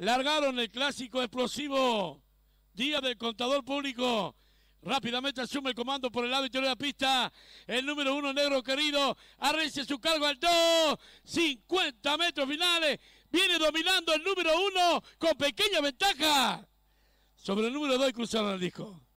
Largaron el clásico explosivo. Día del contador público. Rápidamente asume el comando por el lado interior de la pista. El número uno negro querido. Arrecia su cargo al 2. 50 metros finales. Viene dominando el número uno con pequeña ventaja. Sobre el número 2 cruzaron el disco.